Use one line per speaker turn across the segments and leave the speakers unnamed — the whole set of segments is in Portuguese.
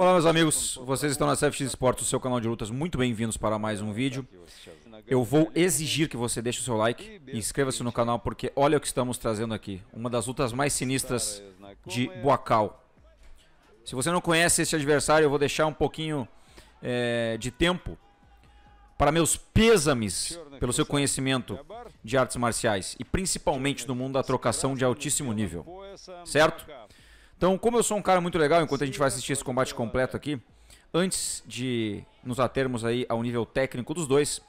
Olá, meus amigos. Vocês estão na CFX Esportes, o seu canal de lutas. Muito bem-vindos para mais um vídeo. Eu vou exigir que você deixe o seu like e inscreva-se no canal, porque olha o que estamos trazendo aqui. Uma das lutas mais sinistras de Boacal. Se você não conhece esse adversário, eu vou deixar um pouquinho é, de tempo para meus pêsames pelo seu conhecimento de artes marciais e principalmente no mundo da trocação de altíssimo nível. Certo? Então, como eu sou um cara muito legal, enquanto a gente vai assistir esse combate completo aqui, antes de nos atermos aí ao nível técnico dos dois,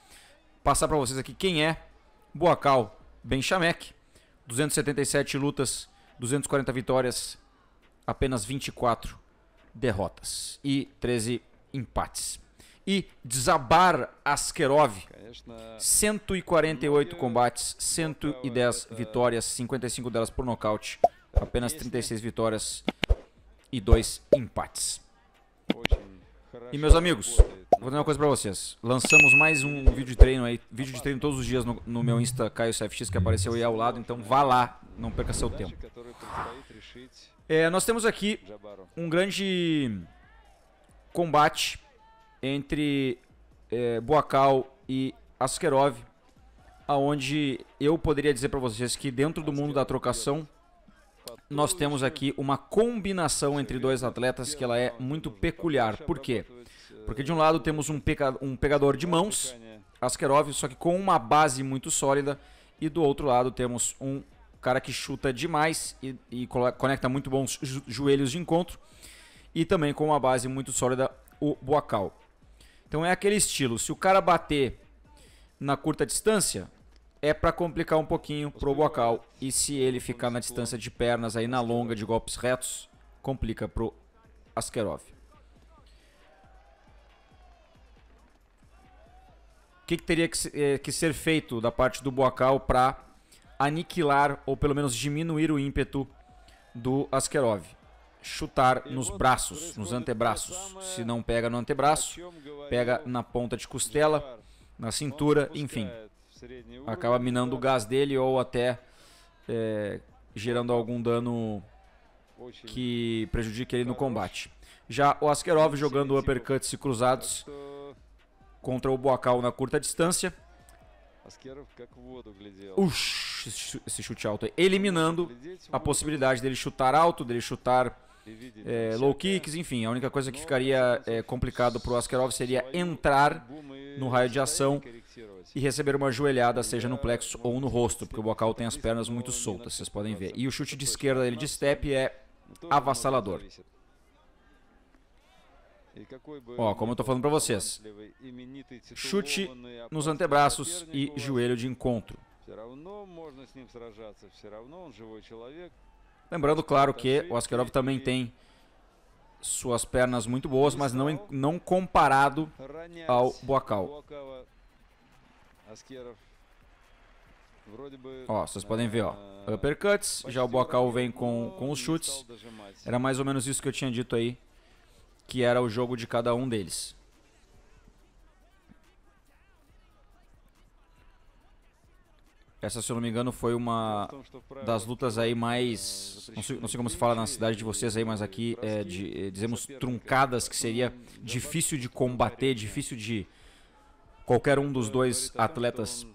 passar para vocês aqui quem é Boacal Benchamek. 277 lutas, 240 vitórias, apenas 24 derrotas e 13 empates. E Zabar Askerov, 148 combates, 110 vitórias, 55 delas por nocaute, apenas 36 né? vitórias e dois empates. E meus amigos, vou dizer uma coisa para vocês. Lançamos mais um vídeo de treino aí, vídeo de treino todos os dias no, no meu Insta Caio CFX que apareceu aí ao lado, então vá lá, não perca seu tempo. É, nós temos aqui um grande combate entre é, Boacal e Askerov, aonde eu poderia dizer para vocês que dentro do mundo da trocação nós temos aqui uma combinação entre dois atletas que ela é muito peculiar. Por quê? Porque de um lado temos um, peca, um pegador de mãos, Askerov, só que com uma base muito sólida, e do outro lado temos um cara que chuta demais e, e conecta muito bons joelhos de encontro, e também com uma base muito sólida, o Boacal. Então é aquele estilo, se o cara bater na curta distância, é para complicar um pouquinho pro Bocal. E se ele ficar na distância de pernas aí na longa de golpes retos, complica pro Askerov. O que, que teria que, eh, que, ser feito da parte do Bocal para aniquilar ou pelo menos diminuir o ímpeto do Askerov? Chutar nos braços, nos antebraços. Se não pega no antebraço, pega na ponta de costela, na cintura, enfim acaba minando o gás dele ou até é, gerando algum dano que prejudique ele no combate. Já o Askerov jogando uppercuts e cruzados contra o Boacal na curta distância. Ush, esse chute alto eliminando a possibilidade dele chutar alto, dele chutar é, low kicks, enfim. A única coisa que ficaria é, complicado para o Askerov seria entrar no raio de ação e receber uma joelhada, seja no plexo ou no rosto, porque o Bocal tem as pernas muito soltas, vocês podem ver. E o chute de esquerda dele de step é avassalador.
Ó, como eu tô falando pra vocês, chute nos antebraços
e joelho de encontro.
Lembrando, claro, que o Askarov também tem
suas pernas muito boas, mas não, não comparado ao Boacal. Ó, vocês podem ver, ó. Ah, Uppercuts, já o Bocal vem com, com os chutes. Era mais ou menos isso que eu tinha dito aí, que era o jogo de cada um deles. Essa, se eu não me engano, foi uma das lutas aí mais. Eh, não sei, não sei como se fala na cidade de vocês aí, mas aqui é, de, eh, dizemos truncadas, que seria hum, difícil de combater, difícil de Qualquer um dos dois atletas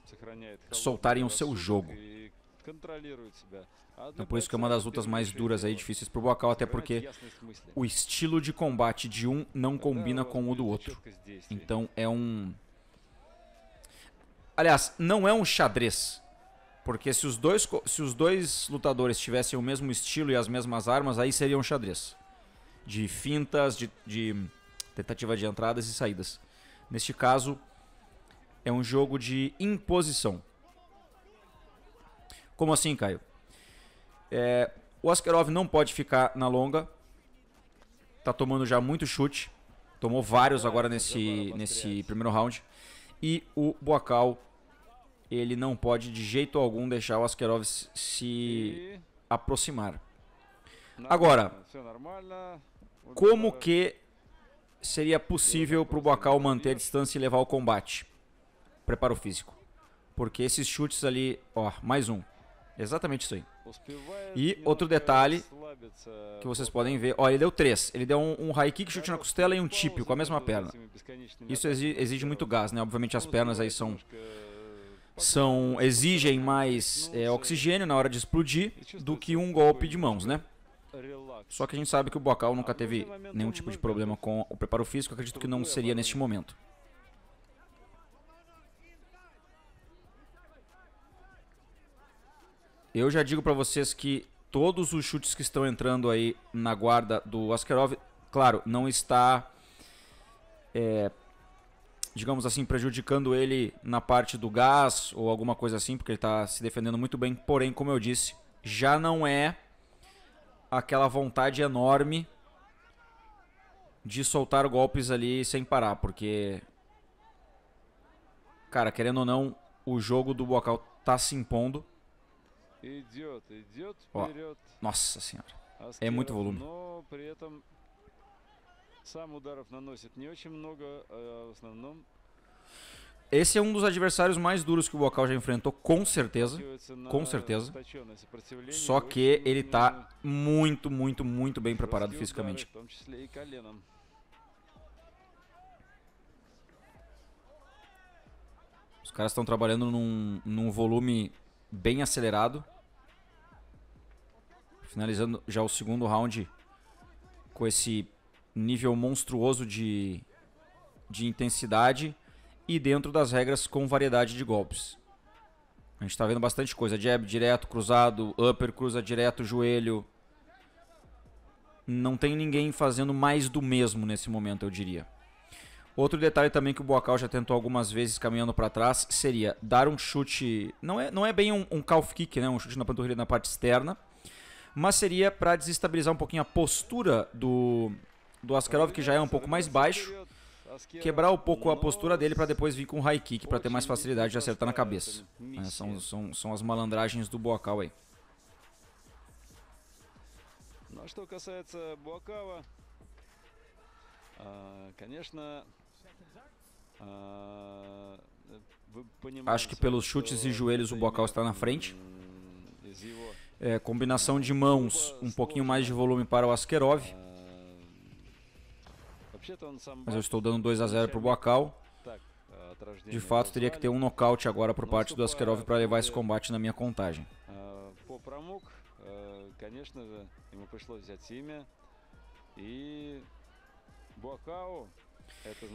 soltarem o seu jogo.
Então por isso que é uma das lutas mais duras aí, difíceis para o Bocal, até porque o
estilo de combate de um não combina com o do outro. Então é um... Aliás, não é um xadrez. Porque se os dois, se os dois lutadores tivessem o mesmo estilo e as mesmas armas, aí seria um xadrez. De fintas, de, de tentativa de entradas e saídas. Neste caso, é um jogo de imposição. Como assim, Caio? É, o Askarov não pode ficar na longa. Tá tomando já muito chute. Tomou vários ah, agora nesse, nesse primeiro round. E o Boacal, ele não pode de jeito algum deixar o Askarov se aproximar. Agora,
como que
seria possível para o Boacal manter a distância e levar o combate? preparo físico. Porque esses chutes ali, ó, mais um. Exatamente isso aí.
E outro detalhe que vocês podem
ver, ó, ele deu três. Ele deu um, um high kick, chute na costela e um típio com a mesma perna. Isso exige, exige muito gás, né? Obviamente as pernas aí são são exigem mais é, oxigênio na hora de explodir do que um golpe de mãos, né? Só que a gente sabe que o Bocal nunca teve nenhum tipo de problema com o preparo físico, acredito que não seria neste momento. Eu já digo para vocês que todos os chutes que estão entrando aí na guarda do Askarov, claro, não está, é, digamos assim, prejudicando ele na parte do gás ou alguma coisa assim, porque ele está se defendendo muito bem. Porém, como eu disse, já não é aquela vontade enorme de soltar golpes ali sem parar, porque, cara, querendo ou não, o jogo do Bocal tá se impondo. Ó, nossa senhora. É muito volume. Esse é um dos adversários mais duros que o Bocal já enfrentou, com certeza. Com certeza. Só que ele tá muito, muito, muito bem preparado fisicamente. Os caras estão trabalhando num, num volume bem acelerado finalizando já o segundo round com esse nível monstruoso de, de intensidade e dentro das regras com variedade de golpes. A gente está vendo bastante coisa: jab direto, cruzado, upper cruza direto, joelho. Não tem ninguém fazendo mais do mesmo nesse momento, eu diria. Outro detalhe também que o Boacal já tentou algumas vezes caminhando para trás seria dar um chute. Não é, não é bem um, um calf kick, né? Um chute na panturrilha na parte externa mas seria para desestabilizar um pouquinho a postura do, do Askarov, que já é um pouco mais baixo, quebrar um pouco a postura dele para depois vir com high kick para ter mais facilidade de acertar na cabeça. É, são, são, são as malandragens do Boacal aí. Acho que pelos chutes e joelhos o Bocal está na frente. É, combinação de mãos, um pouquinho mais de volume para o Askerov.
Mas eu estou dando 2 a 0 para o Boacal.
De fato, teria que ter um nocaute agora por parte do Askerov para levar esse combate na minha contagem.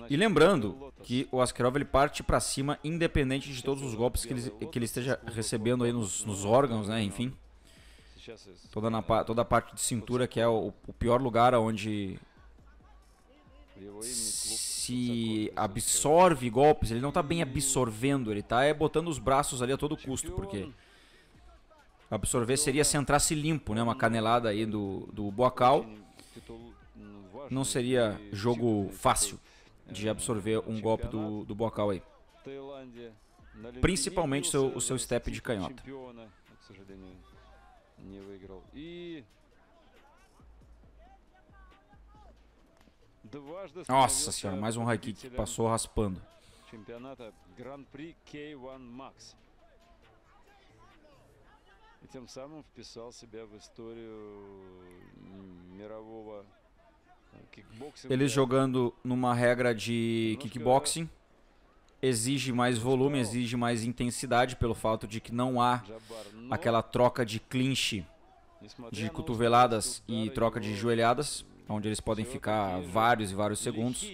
E lembrando que
o Askerov ele parte para cima independente de todos os golpes que ele, que ele esteja recebendo aí nos, nos órgãos, né, enfim. Toda, na, toda a parte de cintura, que é o, o pior lugar onde se absorve golpes, ele não tá bem absorvendo, ele tá é botando os braços ali a todo custo, porque absorver seria se entrasse limpo, né? Uma canelada aí do, do Boacal. Não seria tipo, jogo fácil é, de absorver um golpe do, do Boacal aí.
Principalmente seu, o seu step de canhota. Не выиграл. И... Nossa senhora, mais um high que passou raspando. Чемпионата Grand Prix K1 Max. И тем самым вписал себя в историю мирового jogando
numa regra de kickboxing exige mais volume, exige mais intensidade pelo fato de que não há aquela troca de clinch, de é, cotoveladas e troca de joelhadas, onde eles podem ficar vários e vários segundos.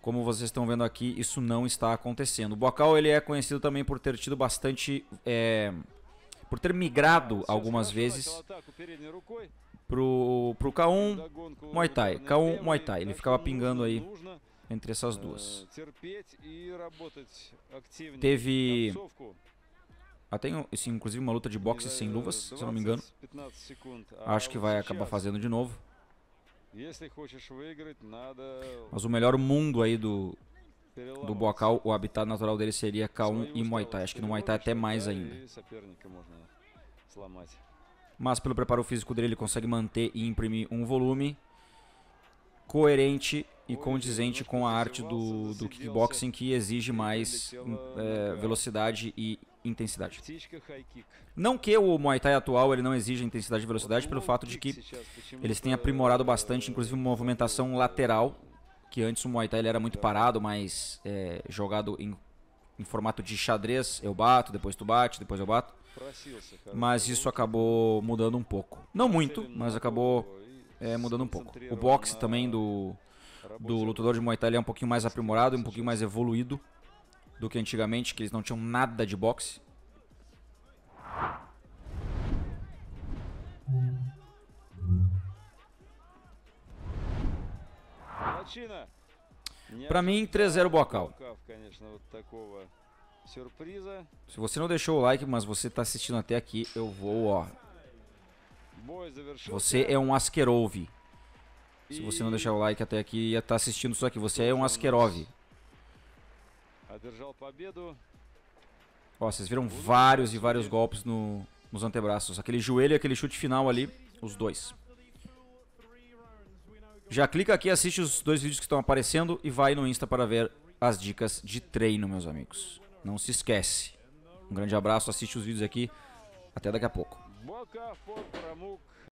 Como vocês estão vendo aqui, isso não está acontecendo. O Bocal ele é conhecido também por ter tido bastante, é, por ter migrado ah, algumas vezes tá pro pro K1 tá Muay Thai, K1 Muay Thai. Ele ficava pingando aí né? entre essas duas. Eh, Teve até assim, ah, inclusive uma luta de boxe sem eh, luvas, se eu não me engano. Acho que vai acabar fazendo de novo. Mas o melhor mundo aí do do Boacal, o habitat natural dele seria K1 e Muay Thai. Acho que no Muay Thai até mais ainda. Mas pelo preparo físico dele, ele consegue manter e imprimir um volume coerente e condizente com a arte do, do kickboxing que exige mais é, velocidade e intensidade. Não que o Muay Thai atual ele não exija intensidade e velocidade pelo fato de que eles têm aprimorado bastante, inclusive movimentação lateral, que antes o Muay Thai ele era muito parado, mas é, jogado em, em formato de xadrez, eu bato, depois tu bate, depois eu bato. Mas isso acabou mudando um pouco. Não muito, mas acabou é, mudando um pouco. O boxe também do, do lutador de Muay Thai é um pouquinho mais aprimorado, um pouquinho mais evoluído do que antigamente, que eles não tinham nada de boxe.
Para mim, 3-0 Bocal.
Se você não deixou o like, mas você está assistindo até aqui, eu vou, ó, você é um Askerov. Se você não deixar o like até aqui, ia estar tá assistindo isso aqui. Você é um Askerov. Ó, vocês viram vários e vários golpes no, nos antebraços. Aquele joelho e aquele chute final ali, os dois. Já clica aqui, assiste os dois vídeos que estão aparecendo e vai no Insta para ver as dicas de treino, meus amigos. Não se esquece. Um grande abraço, assiste os vídeos aqui. Até daqui a pouco. Бока под промук.